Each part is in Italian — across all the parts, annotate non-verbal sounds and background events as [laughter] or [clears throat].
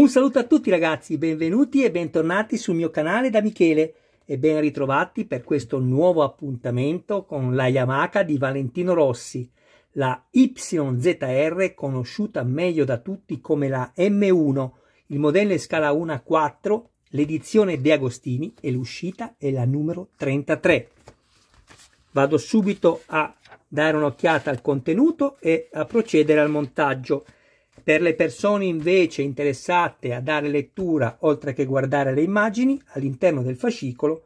Un saluto a tutti ragazzi, benvenuti e bentornati sul mio canale da Michele e ben ritrovati per questo nuovo appuntamento con la Yamaha di Valentino Rossi, la YZR conosciuta meglio da tutti come la M1, il modello in scala 1 a 4, l'edizione De Agostini e l'uscita è la numero 33. Vado subito a dare un'occhiata al contenuto e a procedere al montaggio. Per le persone invece interessate a dare lettura oltre che guardare le immagini all'interno del fascicolo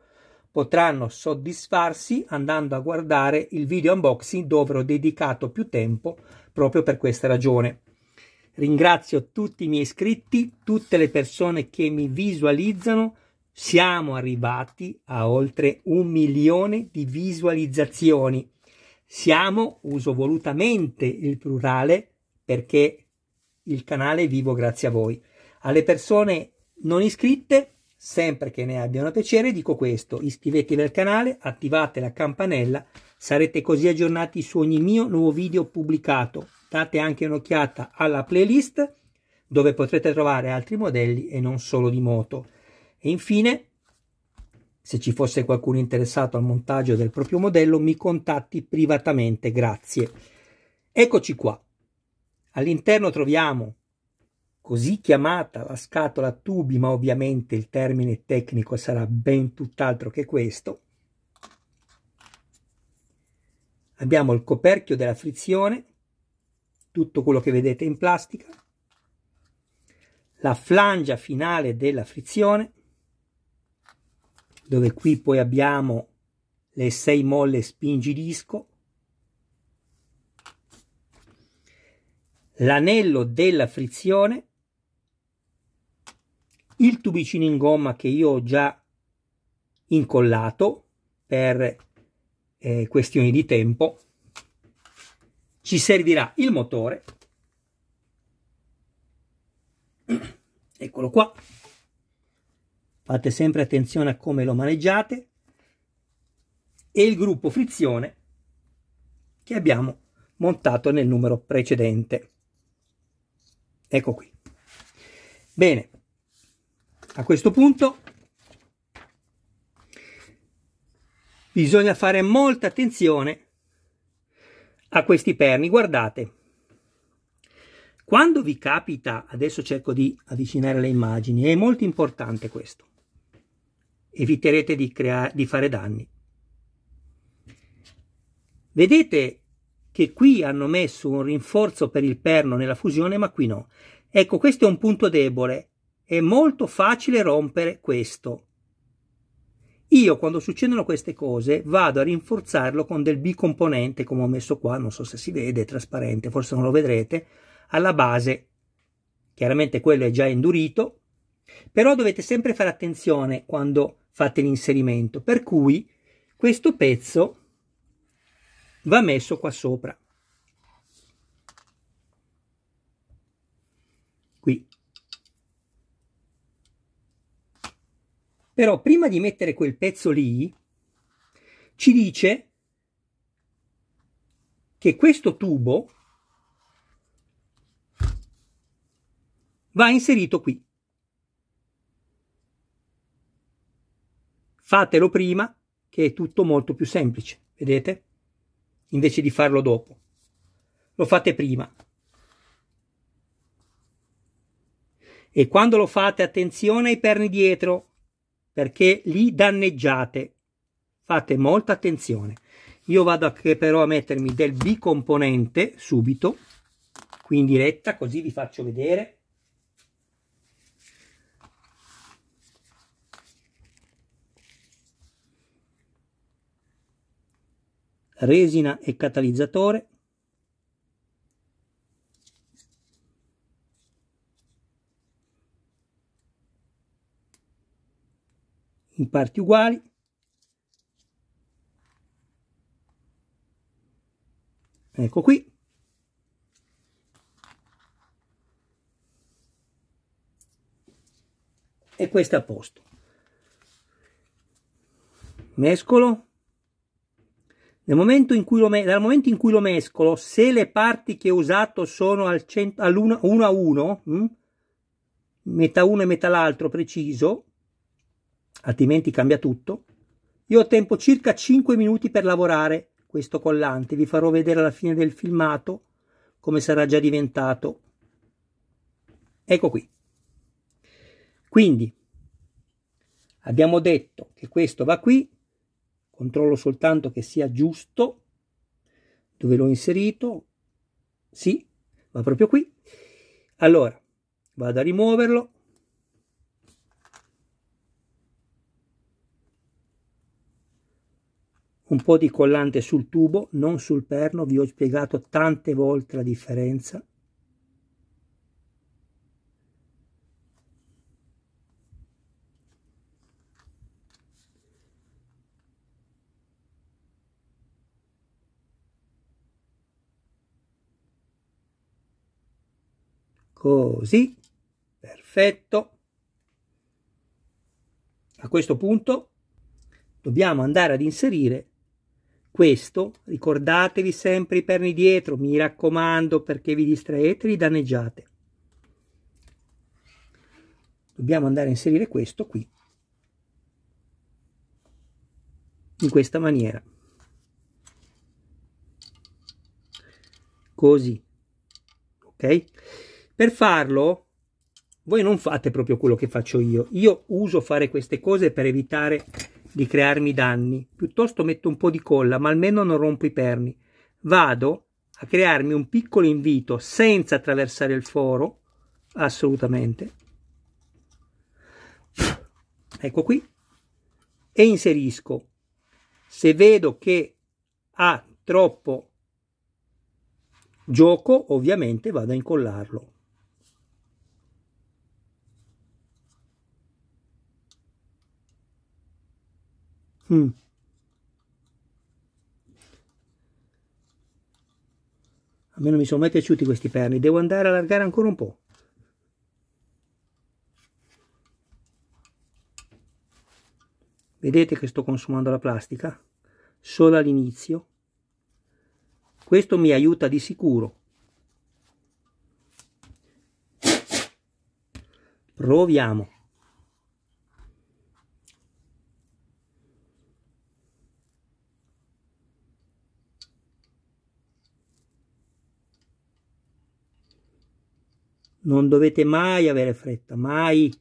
potranno soddisfarsi andando a guardare il video unboxing dove ho dedicato più tempo proprio per questa ragione. Ringrazio tutti i miei iscritti, tutte le persone che mi visualizzano. Siamo arrivati a oltre un milione di visualizzazioni. Siamo, uso volutamente il plurale, perché il canale è vivo grazie a voi. Alle persone non iscritte, sempre che ne abbiano piacere, dico questo, iscrivetevi al canale, attivate la campanella, sarete così aggiornati su ogni mio nuovo video pubblicato. Date anche un'occhiata alla playlist dove potrete trovare altri modelli e non solo di moto. E infine, se ci fosse qualcuno interessato al montaggio del proprio modello, mi contatti privatamente, grazie. Eccoci qua. All'interno troviamo, così chiamata la scatola tubi, ma ovviamente il termine tecnico sarà ben tutt'altro che questo, abbiamo il coperchio della frizione, tutto quello che vedete in plastica, la flangia finale della frizione, dove qui poi abbiamo le 6 molle spingi disco, l'anello della frizione, il tubicino in gomma che io ho già incollato per eh, questioni di tempo, ci servirà il motore, [clears throat] eccolo qua, fate sempre attenzione a come lo maneggiate, e il gruppo frizione che abbiamo montato nel numero precedente. Ecco qui. Bene, a questo punto bisogna fare molta attenzione a questi perni. Guardate, quando vi capita, adesso cerco di avvicinare le immagini, è molto importante questo. Eviterete di, creare di fare danni. Vedete che qui hanno messo un rinforzo per il perno nella fusione, ma qui no. Ecco, questo è un punto debole. È molto facile rompere questo. Io quando succedono queste cose vado a rinforzarlo con del bicomponente, come ho messo qua, non so se si vede, è trasparente, forse non lo vedrete, alla base. Chiaramente quello è già indurito, però dovete sempre fare attenzione quando fate l'inserimento, per cui questo pezzo va messo qua sopra. Qui. Però prima di mettere quel pezzo lì, ci dice che questo tubo va inserito qui. Fatelo prima, che è tutto molto più semplice, vedete? invece di farlo dopo. Lo fate prima. E quando lo fate attenzione ai perni dietro, perché li danneggiate. Fate molta attenzione. Io vado anche però a mettermi del bicomponente subito, qui in diretta, così vi faccio vedere. resina e catalizzatore, in parti uguali, ecco qui, e questa a posto. Mescolo Momento me- dal momento in cui lo mescolo, se le parti che ho usato sono al cent- a 1, hm? metà uno e metà l'altro preciso, altrimenti cambia tutto, io ho tempo circa 5 minuti per lavorare questo collante. Vi farò vedere alla fine del filmato come sarà già diventato. Ecco qui. Quindi abbiamo detto che questo va qui, controllo soltanto che sia giusto dove l'ho inserito sì va proprio qui allora vado a rimuoverlo un po' di collante sul tubo non sul perno vi ho spiegato tante volte la differenza Così, perfetto. A questo punto dobbiamo andare ad inserire questo. Ricordatevi sempre i perni dietro, mi raccomando, perché vi distraete e vi danneggiate. Dobbiamo andare a inserire questo qui, in questa maniera. Così, ok? Per farlo, voi non fate proprio quello che faccio io. Io uso fare queste cose per evitare di crearmi danni. Piuttosto metto un po' di colla, ma almeno non rompo i perni. Vado a crearmi un piccolo invito senza attraversare il foro, assolutamente. Ecco qui. E inserisco. Se vedo che ha troppo gioco, ovviamente vado a incollarlo. Mm. A me non mi sono mai piaciuti questi perni, devo andare a allargare ancora un po'. Vedete che sto consumando la plastica? Solo all'inizio. Questo mi aiuta di sicuro. Proviamo. Non dovete mai avere fretta, mai.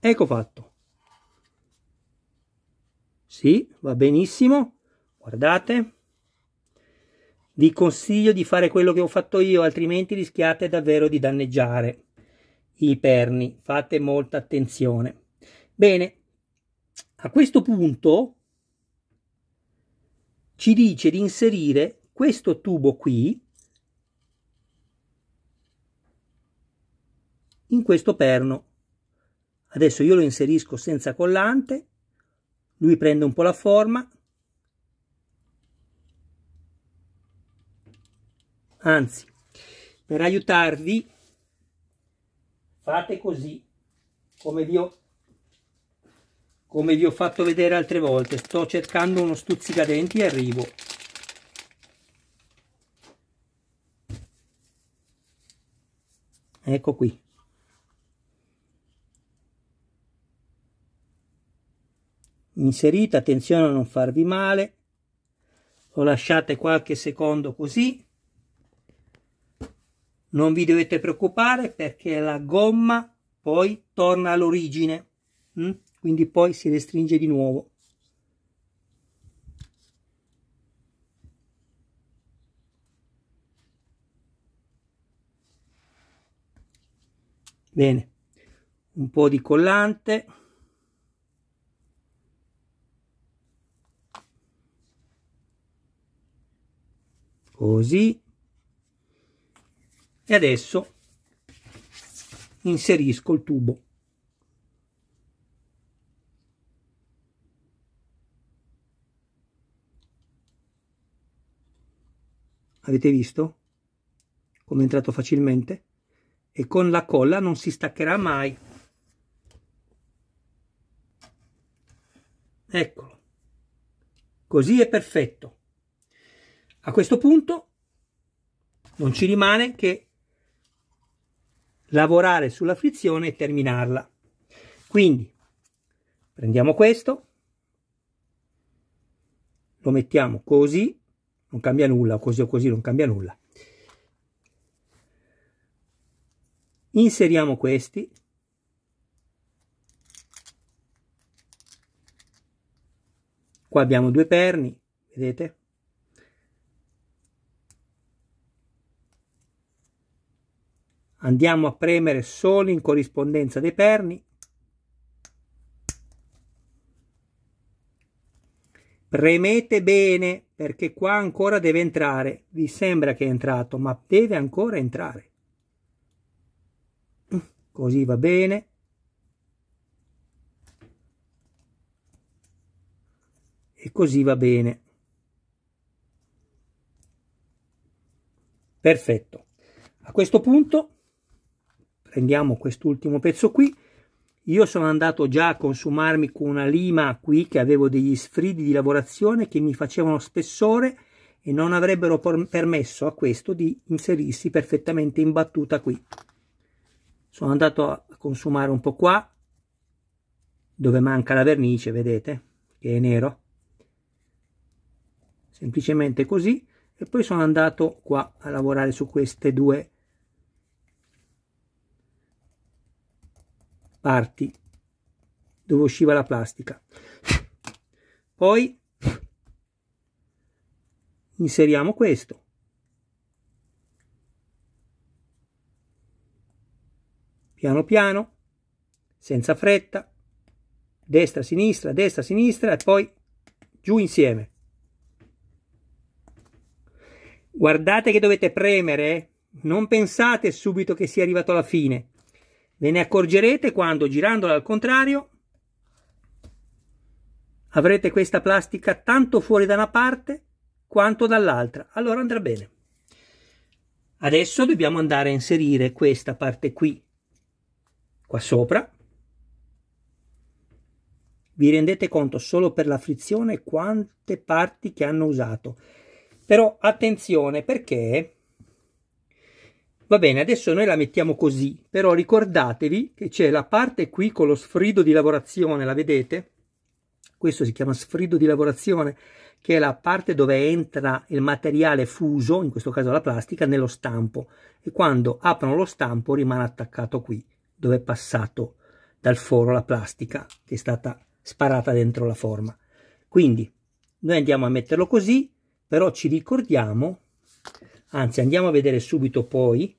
Ecco fatto. Sì, va benissimo. Guardate. Vi consiglio di fare quello che ho fatto io, altrimenti rischiate davvero di danneggiare i perni. Fate molta attenzione. Bene, a questo punto ci dice di inserire questo tubo qui in questo perno. Adesso io lo inserisco senza collante, lui prende un po' la forma, Anzi, per aiutarvi fate così, come vi ho, come vi ho fatto vedere altre volte. Sto cercando uno stuzzicadenti e arrivo. Ecco qui. Inserite, attenzione a non farvi male. Lo lasciate qualche secondo così non vi dovete preoccupare perché la gomma poi torna all'origine, mm? quindi poi si restringe di nuovo. Bene, un po' di collante. Così e adesso inserisco il tubo avete visto come è entrato facilmente e con la colla non si staccherà mai eccolo così è perfetto a questo punto non ci rimane che lavorare sulla frizione e terminarla. Quindi prendiamo questo, lo mettiamo così, non cambia nulla, così o così non cambia nulla. Inseriamo questi. Qua abbiamo due perni, vedete? andiamo a premere solo in corrispondenza dei perni premete bene perché qua ancora deve entrare vi sembra che è entrato ma deve ancora entrare così va bene e così va bene perfetto a questo punto prendiamo quest'ultimo pezzo qui io sono andato già a consumarmi con una lima qui che avevo degli sfridi di lavorazione che mi facevano spessore e non avrebbero permesso a questo di inserirsi perfettamente in battuta qui. Sono andato a consumare un po' qua, dove manca la vernice, vedete, che è nero. Semplicemente così. E poi sono andato qua a lavorare su queste due parti dove usciva la plastica. Poi inseriamo questo. Piano piano, senza fretta, destra, sinistra, destra, sinistra e poi giù insieme. Guardate che dovete premere, eh. non pensate subito che sia arrivato alla fine. Ve ne accorgerete quando, girandola al contrario, avrete questa plastica tanto fuori da una parte quanto dall'altra. Allora andrà bene. Adesso dobbiamo andare a inserire questa parte qui, qua sopra. Vi rendete conto solo per la frizione quante parti che hanno usato. Però attenzione perché Va bene, adesso noi la mettiamo così, però ricordatevi che c'è la parte qui con lo sfrido di lavorazione, la vedete? Questo si chiama sfrido di lavorazione, che è la parte dove entra il materiale fuso, in questo caso la plastica, nello stampo. E quando aprono lo stampo rimane attaccato qui, dove è passato dal foro la plastica che è stata sparata dentro la forma. Quindi noi andiamo a metterlo così, però ci ricordiamo anzi andiamo a vedere subito poi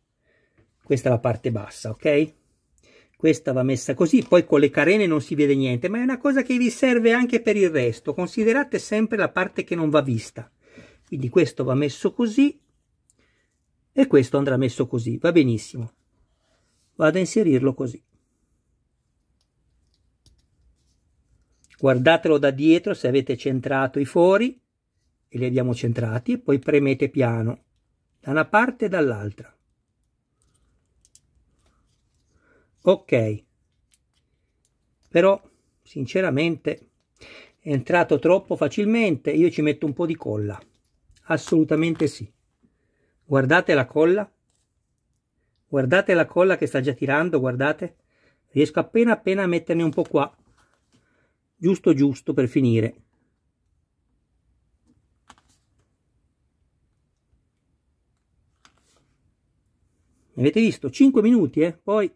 questa è la parte bassa, ok? Questa va messa così, poi con le carene non si vede niente, ma è una cosa che vi serve anche per il resto. Considerate sempre la parte che non va vista. Quindi questo va messo così e questo andrà messo così, va benissimo. Vado a inserirlo così. Guardatelo da dietro se avete centrato i fori, e li abbiamo centrati, e poi premete piano da una parte e dall'altra. ok però sinceramente è entrato troppo facilmente io ci metto un po di colla assolutamente sì guardate la colla guardate la colla che sta già tirando guardate riesco appena appena a metterne un po qua giusto giusto per finire avete visto 5 minuti eh poi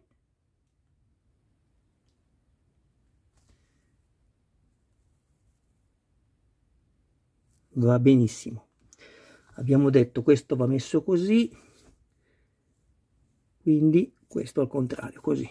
va benissimo abbiamo detto questo va messo così quindi questo al contrario così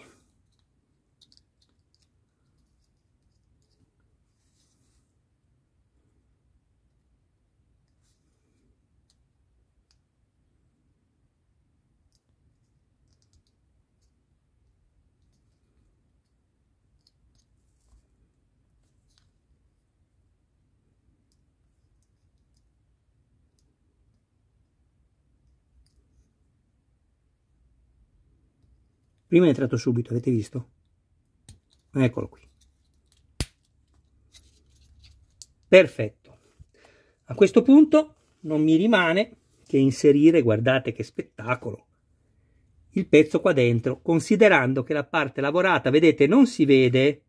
Prima è entrato subito, avete visto? Eccolo qui. Perfetto. A questo punto non mi rimane che inserire, guardate che spettacolo, il pezzo qua dentro, considerando che la parte lavorata, vedete, non si vede,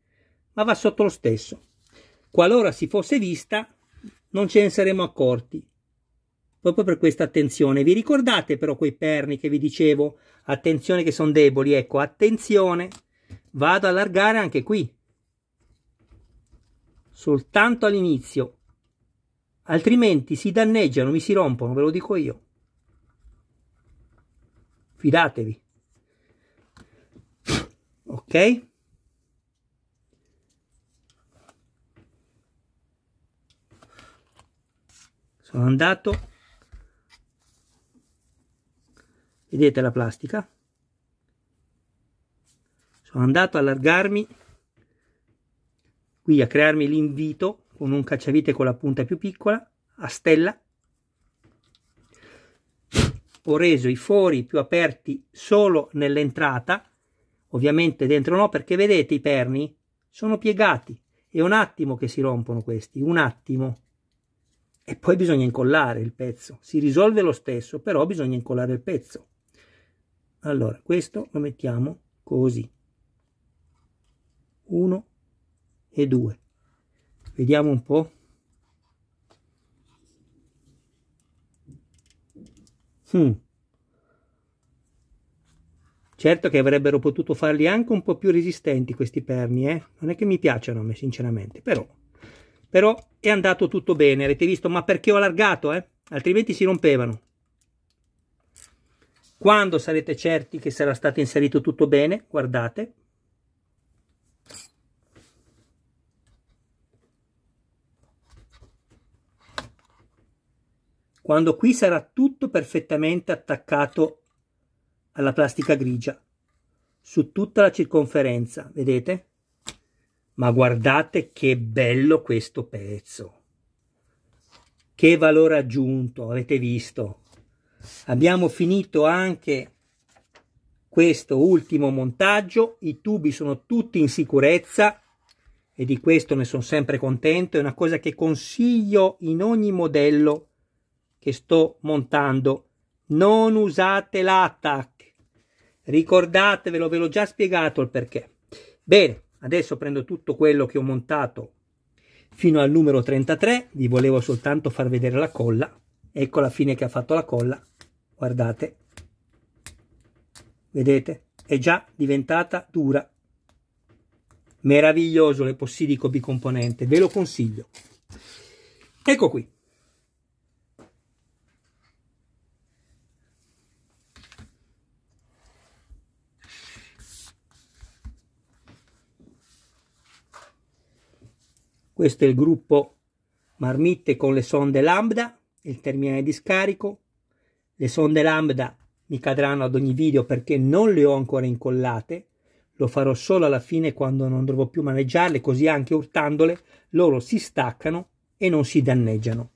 ma va sotto lo stesso. Qualora si fosse vista, non ce ne saremmo accorti, proprio per questa attenzione. Vi ricordate però quei perni che vi dicevo? Attenzione che sono deboli, ecco, attenzione. Vado ad allargare anche qui. Soltanto all'inizio. Altrimenti si danneggiano, mi si rompono, ve lo dico io. Fidatevi. Ok? Sono andato vedete la plastica sono andato a allargarmi qui a crearmi l'invito con un cacciavite con la punta più piccola a stella ho reso i fori più aperti solo nell'entrata ovviamente dentro no perché vedete i perni sono piegati è un attimo che si rompono questi un attimo e poi bisogna incollare il pezzo si risolve lo stesso però bisogna incollare il pezzo allora questo lo mettiamo così 1 e 2 vediamo un po' hmm. certo che avrebbero potuto farli anche un po' più resistenti questi perni eh? non è che mi piacciono a me sinceramente però però è andato tutto bene avete visto ma perché ho allargato eh? altrimenti si rompevano quando sarete certi che sarà stato inserito tutto bene, guardate. Quando qui sarà tutto perfettamente attaccato alla plastica grigia, su tutta la circonferenza, vedete? Ma guardate che bello questo pezzo! Che valore aggiunto, avete visto? abbiamo finito anche questo ultimo montaggio i tubi sono tutti in sicurezza e di questo ne sono sempre contento è una cosa che consiglio in ogni modello che sto montando non usate l'attack ricordatevelo ve l'ho già spiegato il perché bene adesso prendo tutto quello che ho montato fino al numero 33 vi volevo soltanto far vedere la colla ecco la fine che ha fatto la colla guardate, vedete, è già diventata dura. Meraviglioso l'epossidico bicomponente, ve lo consiglio. Ecco qui. Questo è il gruppo marmitte con le sonde lambda, il terminale di scarico, le sonde lambda mi cadranno ad ogni video perché non le ho ancora incollate, lo farò solo alla fine quando non dovrò più maneggiarle, così anche urtandole loro si staccano e non si danneggiano.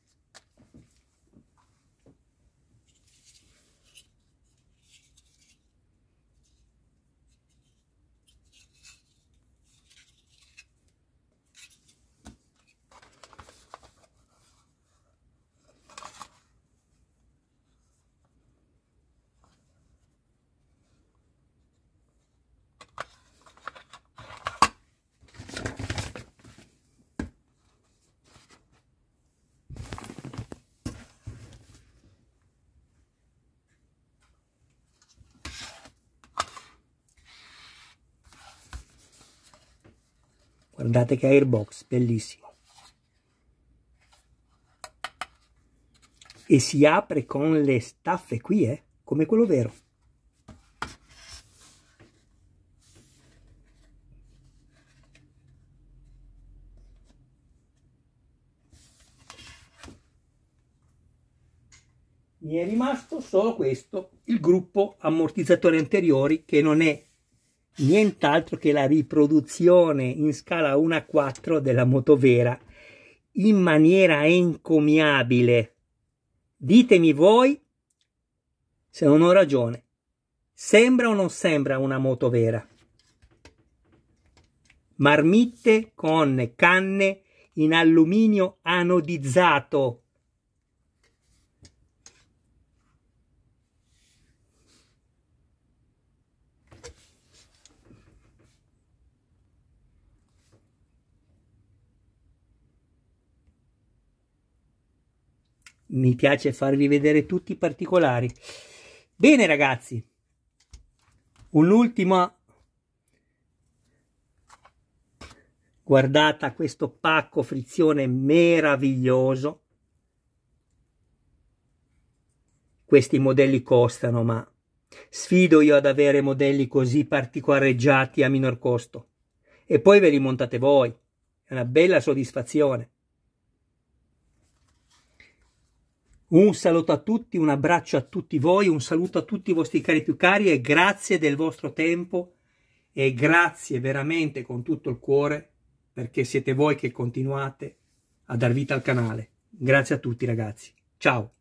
guardate che airbox bellissimo e si apre con le staffe qui eh come quello vero mi è rimasto solo questo, il gruppo ammortizzatore anteriori che non è nient'altro che la riproduzione in scala 1 a 4 della moto vera in maniera encomiabile. Ditemi voi se non ho ragione. Sembra o non sembra una moto vera? Marmitte con canne in alluminio anodizzato mi piace farvi vedere tutti i particolari. Bene ragazzi, un'ultima guardata questo pacco frizione meraviglioso. Questi modelli costano, ma sfido io ad avere modelli così particolareggiati a minor costo. E poi ve li montate voi. È una bella soddisfazione. Un saluto a tutti, un abbraccio a tutti voi, un saluto a tutti i vostri cari più cari e grazie del vostro tempo e grazie veramente con tutto il cuore perché siete voi che continuate a dar vita al canale. Grazie a tutti ragazzi. Ciao.